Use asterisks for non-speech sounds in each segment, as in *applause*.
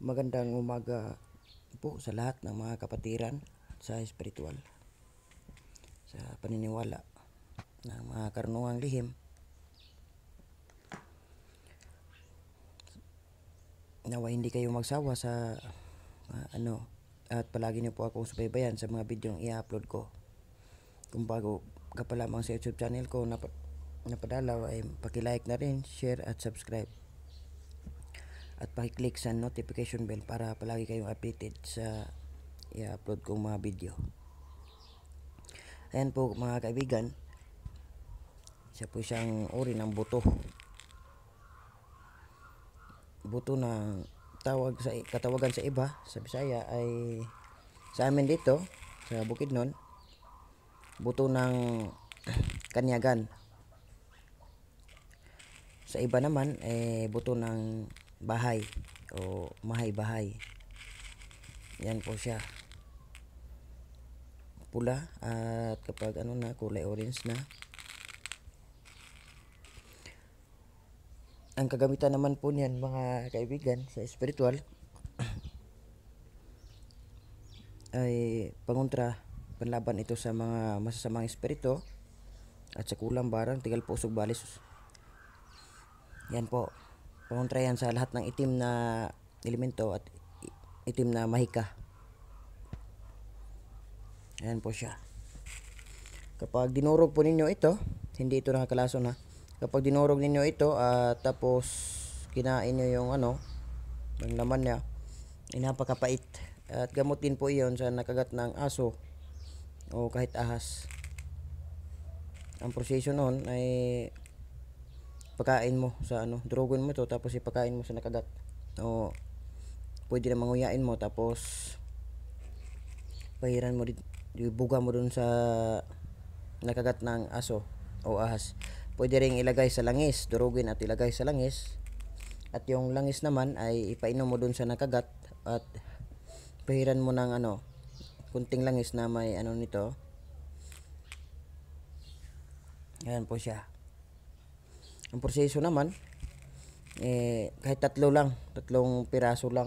Magandang umaga po sa lahat ng mga kapatiran sa espiritual. Sa paniniwala ng mga karunungang lihim. Nawa hindi kayo magsawa sa uh, ano at palagi niyo po ako subaybayan sa mga bidyong i-upload ko. Kung bago ka pa lamang sa YouTube channel ko, na napadalaw ay paki-like na rin, share at subscribe at pakiclick sa notification bell para palagi kayong updated sa i-upload kong mga video ayan po mga kaibigan isa po siyang uri ng buto buto na tawag sa katawagan sa iba sa Bisaya ay sa amin dito sa Bukidnon buto ng *clears throat* kanyagan sa iba naman eh buto ng bahay o mahay-bahay. Yan po siya. Pula at kapag ano na kulay orange na. Ang kagamitan naman po niyan mga kaibigan sa spiritual *clears throat* ay pangontra panlaban ito sa mga masasamang espiritu at sa kulang barang tigal po usog balis. Yan po. Kumontra yan sa lahat ng itim na elemento at itim na mahika. Ayan po siya. Kapag dinurog po ninyo ito, hindi ito nakakalason ha. Kapag dinurog ninyo ito at uh, tapos kinain nyo yung ano, yung laman niya, inapakapait. At gamot din po iyon sa nakagat ng aso o kahit ahas. Ang proseso noon ay pagkain mo sa ano, drogon mo to tapos ipakain mo sa nakagat. O pwede na manguyain mo tapos pahiran mo dito, buga mo dun sa nakagat ng aso o ahas. Pwede ring ilagay sa langis, durugin at ilagay sa langis. At yung langis naman ay ipainom mo dun sa nakagat at pahiran mo ng ano, kunting langis na may ano nito. Ayan po siya ang proseso naman eh kahit tatlo lang tatlong piraso lang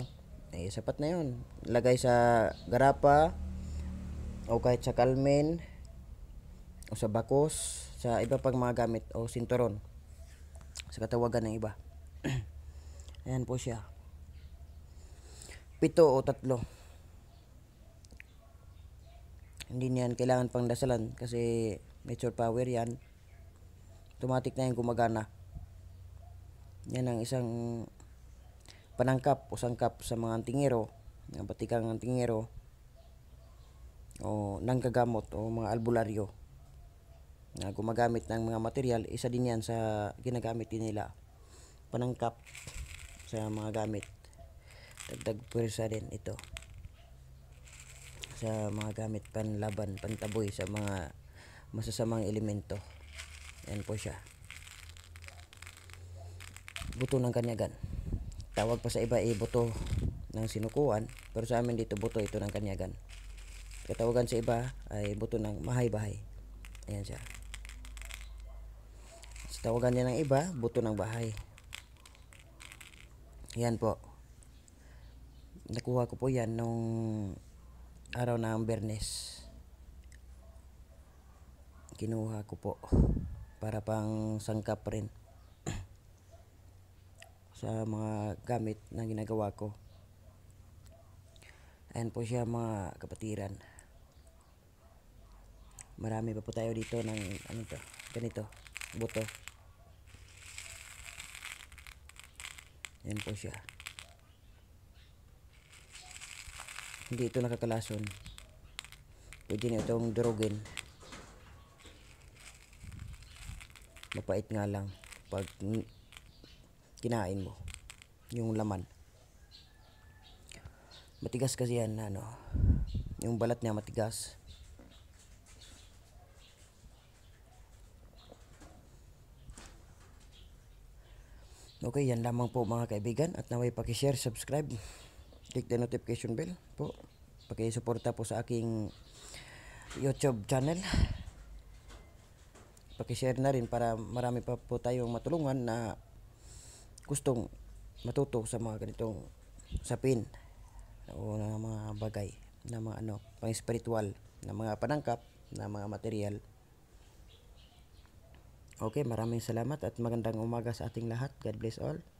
eh sapat na yun lagay sa garapa o kahit sa kalmen o sa bakos sa iba pang mga gamit o sinturon sa katawagan ng iba *clears throat* ayan po siya pito o tatlo hindi niyan kailangan pang dasalan kasi mature power yan automatic na yung gumagana. Yan ang isang panangkap o sangkap sa mga antingero, ng batikang antingero o nanggagamot o mga albularyo na gumagamit ng mga material, isa din yan sa ginagamit din nila. Panangkap sa mga gamit. Dagdag pwersa din ito sa mga gamit panlaban, pantaboy sa mga masasamang elemento. Yan po siya. Buto ng kanyagan. Tawag pa sa iba ay eh, buto ng sinukuan. Pero sa amin dito buto ito ng kanyagan. Katawagan sa iba ay buto ng mahay-bahay. Ayan siya. Sa tawagan niya ng iba, buto ng bahay. Yan po. Nakuha ko po yan nung araw ng Bernes. Kinuha ko po para pang sangkap rin *clears throat* sa mga gamit na ginagawa ko. Ayan po siya mga kapatiran. Marami pa po tayo dito ng ano to, ganito, buto. Ayan po siya. Hindi ito nakakalason. Pwede na itong drugin. mapait nga lang pag kinain mo yung laman matigas kasi yan ano yung balat niya matigas Okay, yan lamang po mga kaibigan at naway paki-share, subscribe, click the notification bell po. Paki-suporta po sa aking YouTube channel pakishare na rin para marami pa po tayong matulungan na gustong matuto sa mga ganitong sapin o na mga bagay na mga ano, pang spiritual na mga panangkap na mga material. Okay, maraming salamat at magandang umaga sa ating lahat. God bless all.